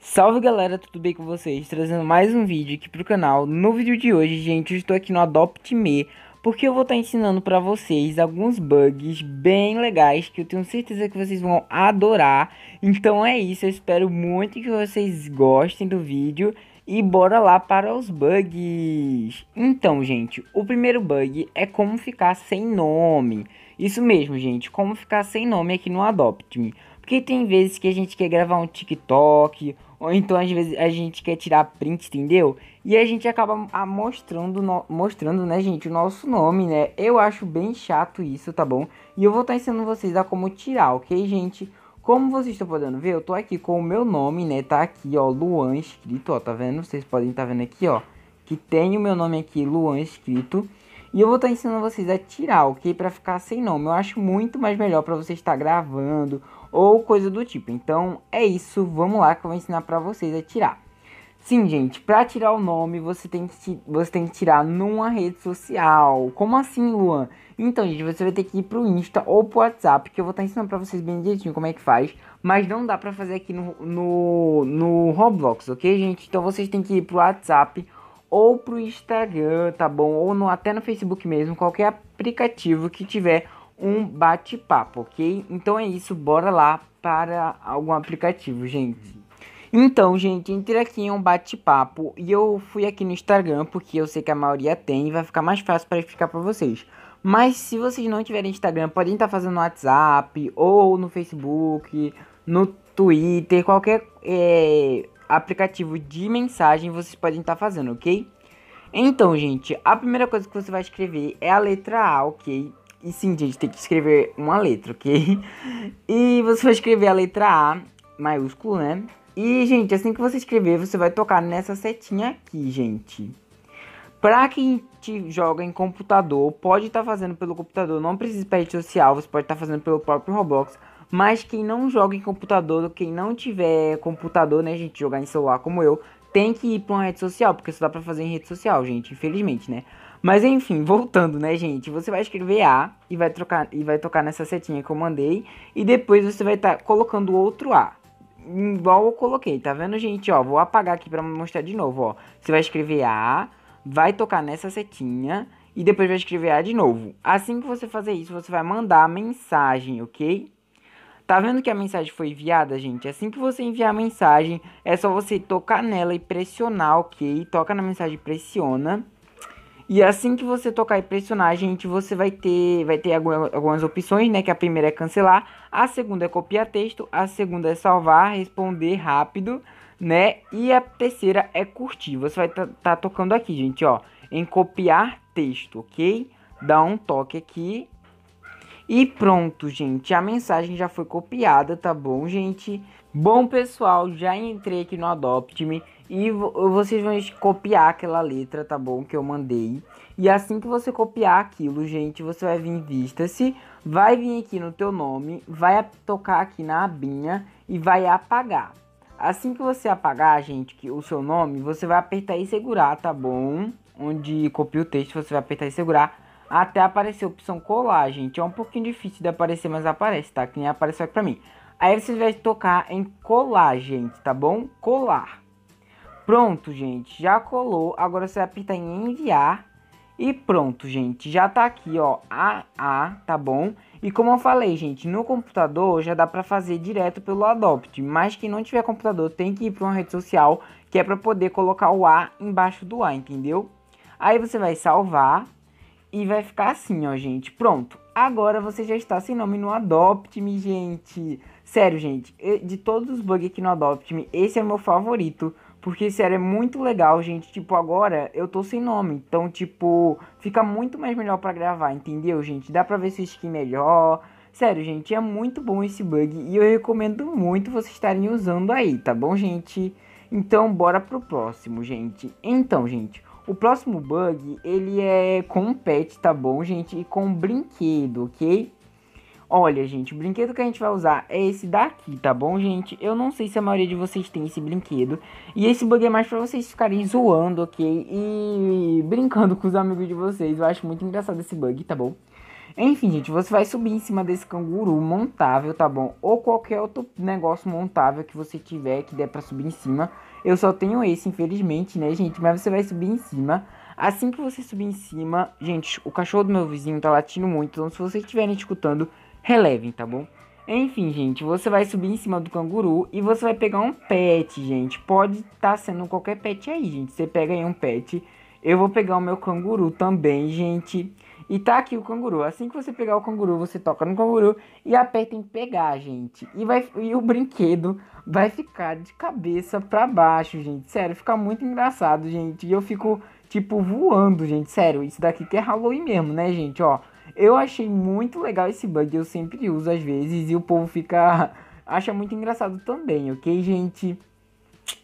Salve galera, tudo bem com vocês? Trazendo mais um vídeo aqui pro canal. No vídeo de hoje, gente, eu estou aqui no Adopt Me, porque eu vou estar ensinando para vocês alguns bugs bem legais que eu tenho certeza que vocês vão adorar. Então é isso, eu espero muito que vocês gostem do vídeo e bora lá para os bugs. Então, gente, o primeiro bug é como ficar sem nome. Isso mesmo, gente, como ficar sem nome aqui no Adopt Me. Porque tem vezes que a gente quer gravar um TikTok, ou então às vezes a gente quer tirar print, entendeu? E a gente acaba mostrando, mostrando, né, gente, o nosso nome, né? Eu acho bem chato isso, tá bom? E eu vou estar ensinando vocês a como tirar, ok, gente? Como vocês estão podendo ver, eu tô aqui com o meu nome, né? Tá aqui, ó, Luan escrito, ó, tá vendo? Vocês podem estar tá vendo aqui, ó, que tem o meu nome aqui, Luan escrito. E eu vou estar tá ensinando vocês a tirar, ok? Pra ficar sem nome. Eu acho muito mais melhor pra você estar gravando ou coisa do tipo. Então, é isso. Vamos lá que eu vou ensinar pra vocês a tirar. Sim, gente, para tirar o nome você tem, que, você tem que tirar numa rede social. Como assim, Luan? Então, gente, você vai ter que ir pro Insta ou pro WhatsApp, que eu vou estar tá ensinando pra vocês bem direitinho como é que faz. Mas não dá pra fazer aqui no, no, no Roblox, ok, gente? Então vocês têm que ir pro WhatsApp ou pro Instagram, tá bom? Ou no, até no Facebook mesmo, qualquer aplicativo que tiver um bate-papo, ok? Então é isso, bora lá para algum aplicativo, gente. Então, gente, entre aqui é um bate-papo e eu fui aqui no Instagram porque eu sei que a maioria tem e vai ficar mais fácil para explicar para vocês. Mas se vocês não tiverem Instagram, podem estar tá fazendo no WhatsApp ou no Facebook, no Twitter, qualquer é, aplicativo de mensagem vocês podem estar tá fazendo, ok? Então, gente, a primeira coisa que você vai escrever é a letra A, ok? E sim, gente, tem que escrever uma letra, ok? E você vai escrever a letra A, maiúsculo, né? E, gente, assim que você escrever, você vai tocar nessa setinha aqui, gente. Para quem te joga em computador, pode estar tá fazendo pelo computador, não precisa de rede social, você pode estar tá fazendo pelo próprio Roblox. Mas quem não joga em computador, quem não tiver computador, né, gente, jogar em celular como eu, tem que ir para uma rede social, porque só dá para fazer em rede social, gente, infelizmente, né? Mas enfim, voltando, né, gente? Você vai escrever A e vai trocar e vai tocar nessa setinha que eu mandei e depois você vai estar tá colocando outro A igual eu coloquei, tá vendo, gente? Ó, vou apagar aqui pra mostrar de novo, ó. Você vai escrever A, vai tocar nessa setinha e depois vai escrever A de novo. Assim que você fazer isso, você vai mandar a mensagem, ok? Tá vendo que a mensagem foi enviada, gente? Assim que você enviar a mensagem, é só você tocar nela e pressionar, ok? Toca na mensagem e pressiona. E é assim que você tocar e pressionar, gente, você vai ter, vai ter algumas opções, né? Que a primeira é cancelar, a segunda é copiar texto, a segunda é salvar, responder rápido, né? E a terceira é curtir. Você vai estar tá, tá tocando aqui, gente, ó, em copiar texto, ok? Dá um toque aqui. E pronto, gente, a mensagem já foi copiada, tá bom, gente? Bom, pessoal, já entrei aqui no Adopt-me. E vocês vão copiar aquela letra, tá bom? Que eu mandei. E assim que você copiar aquilo, gente, você vai vir em Vista-se, vai vir aqui no teu nome, vai tocar aqui na abinha e vai apagar. Assim que você apagar, gente, que o seu nome, você vai apertar e segurar, tá bom? Onde copia o texto, você vai apertar e segurar até aparecer a opção colar, gente. É um pouquinho difícil de aparecer, mas aparece, tá? Que nem apareceu aqui pra mim. Aí você vai tocar em colar, gente, tá bom? Colar. Pronto, gente, já colou. Agora você aperta em enviar. E pronto, gente, já tá aqui, ó, AA, tá bom? E como eu falei, gente, no computador já dá pra fazer direto pelo Adopt, mas quem não tiver computador tem que ir pra uma rede social, que é pra poder colocar o A embaixo do A, entendeu? Aí você vai salvar e vai ficar assim, ó, gente, pronto. Agora você já está sem nome no Adopt Me, gente. Sério, gente, de todos os bugs aqui no Adopt Me, esse é o meu favorito, porque, sério, é muito legal, gente. Tipo, agora eu tô sem nome. Então, tipo, fica muito mais melhor para gravar, entendeu, gente? Dá pra ver se skin melhor. Sério, gente, é muito bom esse bug. E eu recomendo muito vocês estarem usando aí, tá bom, gente? Então, bora pro próximo, gente. Então, gente, o próximo bug, ele é com um pet, tá bom, gente? E com um brinquedo, ok? Olha, gente, o brinquedo que a gente vai usar é esse daqui, tá bom, gente? Eu não sei se a maioria de vocês tem esse brinquedo. E esse bug é mais pra vocês ficarem zoando, ok? E brincando com os amigos de vocês. Eu acho muito engraçado esse bug, tá bom? Enfim, gente, você vai subir em cima desse canguru montável, tá bom? Ou qualquer outro negócio montável que você tiver, que der pra subir em cima. Eu só tenho esse, infelizmente, né, gente? Mas você vai subir em cima. Assim que você subir em cima... Gente, o cachorro do meu vizinho tá latindo muito. Então, se vocês estiverem escutando relevem, tá bom? Enfim, gente, você vai subir em cima do canguru e você vai pegar um pet, gente. Pode estar tá sendo qualquer pet aí, gente. Você pega aí um pet. Eu vou pegar o meu canguru também, gente. E tá aqui o canguru. Assim que você pegar o canguru, você toca no canguru e aperta em pegar, gente. E, vai, e o brinquedo vai ficar de cabeça pra baixo, gente. Sério, fica muito engraçado, gente. E eu fico, tipo, voando, gente. Sério, isso daqui que é Halloween mesmo, né, gente? Ó. Eu achei muito legal esse bug, eu sempre uso às vezes e o povo fica acha muito engraçado também, ok, gente?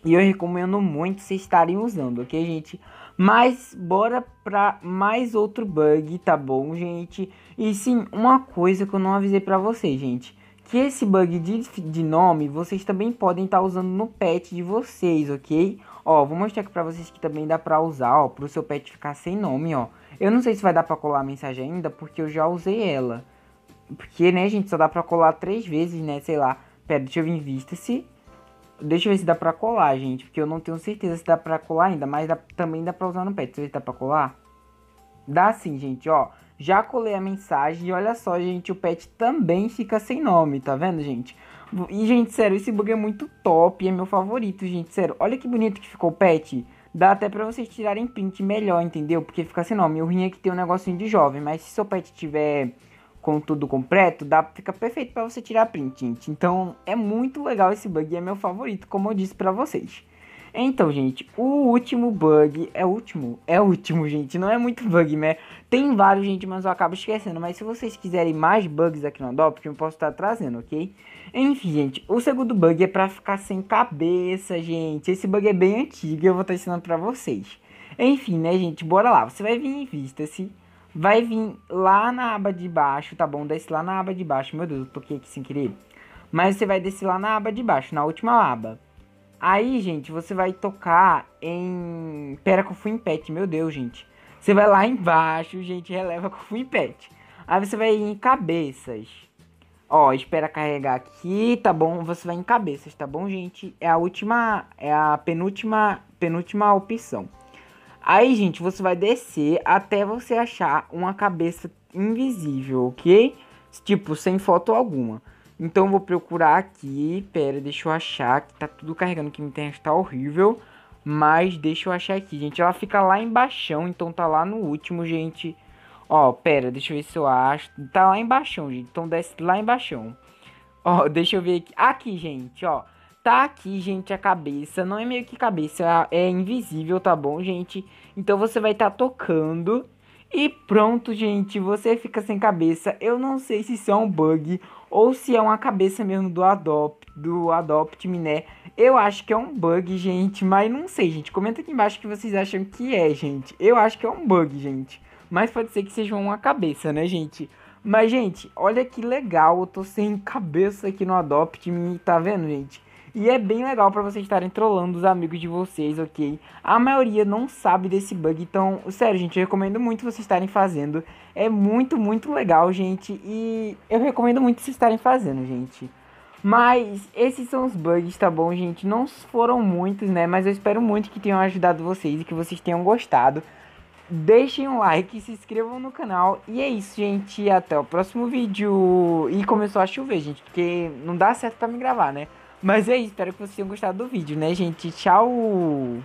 E eu recomendo muito vocês estarem usando, ok, gente? Mas bora pra mais outro bug, tá bom, gente? E sim, uma coisa que eu não avisei pra vocês, gente. Que esse bug de, de nome vocês também podem estar tá usando no pet de vocês, ok? Ó, vou mostrar aqui pra vocês que também dá pra usar, ó, pro seu pet ficar sem nome, ó. Eu não sei se vai dar pra colar a mensagem ainda, porque eu já usei ela. Porque, né, gente, só dá pra colar três vezes, né, sei lá. Pera, deixa eu ver, invista-se. Deixa eu ver se dá pra colar, gente, porque eu não tenho certeza se dá pra colar ainda, mas dá, também dá pra usar no pet. Deixa eu ver se dá pra colar. Dá sim, gente, ó. Já colei a mensagem e olha só, gente, o pet também fica sem nome, tá vendo, gente? E, gente, sério, esse bug é muito top. É meu favorito, gente, sério. Olha que bonito que ficou o pet. Dá até pra vocês tirarem print melhor, entendeu? Porque fica assim, não, meu rim é que tem um negocinho de jovem. Mas se seu pet tiver com tudo completo, dá, fica perfeito pra você tirar print, gente. Então, é muito legal esse bug. É meu favorito, como eu disse pra vocês. Então, gente, o último bug é o último, é o último, gente, não é muito bug, né? Tem vários, gente, mas eu acabo esquecendo, mas se vocês quiserem mais bugs aqui no Adopt, eu posso estar trazendo, ok? Enfim, gente, o segundo bug é pra ficar sem cabeça, gente. Esse bug é bem antigo e eu vou estar tá ensinando pra vocês. Enfim, né, gente, bora lá. Você vai vir em Vista-se, vai vir lá na aba de baixo, tá bom? Desce lá na aba de baixo. Meu Deus, eu toquei aqui sem querer. Mas você vai descer lá na aba de baixo, na última aba. Aí, gente, você vai tocar em... Pera, Kufu em Pet, meu Deus, gente. Você vai lá embaixo, gente, releva Kufu em Pet. Aí você vai em Cabeças. Ó, espera carregar aqui, tá bom? Você vai em cabeças, tá bom, gente? É a última, é a penúltima, penúltima opção. Aí, gente, você vai descer até você achar uma cabeça invisível, ok? Tipo, sem foto alguma. Então, vou procurar aqui. Pera, deixa eu achar que tá tudo carregando que minha internet tá horrível. Mas deixa eu achar aqui, gente. Ela fica lá embaixo, então tá lá no último, gente. Ó, pera, deixa eu ver se eu acho. Tá lá embaixo, gente. Então desce lá embaixo. Ó, deixa eu ver aqui. Aqui, gente, ó. Tá aqui, gente, a cabeça. Não é meio que cabeça, é, é invisível, tá bom, gente? Então você vai estar tá tocando. E pronto, gente, você fica sem cabeça. Eu não sei se isso é um bug ou se é uma cabeça mesmo do Adopt, do Adopt Miné. Eu acho que é um bug, gente, mas não sei, gente. Comenta aqui embaixo o que vocês acham que é, gente. Eu acho que é um bug, gente. Mas pode ser que seja uma cabeça, né, gente? Mas, gente, olha que legal. Eu tô sem cabeça aqui no Adopt Me, tá vendo, gente? E é bem legal para vocês estarem trollando os amigos de vocês, ok? A maioria não sabe desse bug, então, sério, gente, eu recomendo muito vocês estarem fazendo. É muito, muito legal, gente, e eu recomendo muito vocês estarem fazendo, gente. Mas esses são os bugs, tá bom, gente? Não foram muitos, né? Mas eu espero muito que tenham ajudado vocês e que vocês tenham gostado deixem um like, se inscrevam no canal. E é isso, gente. Até o próximo vídeo. E começou a chover, gente, porque não dá certo pra me gravar, né? Mas é isso, espero que vocês tenham gostado do vídeo, né, gente? Tchau!